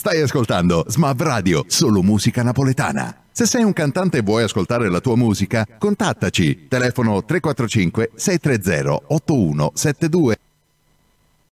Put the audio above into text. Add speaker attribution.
Speaker 1: Stai ascoltando Smav Radio, solo musica napoletana. Se sei un cantante e vuoi ascoltare la tua musica, contattaci. Telefono 345 630 8172.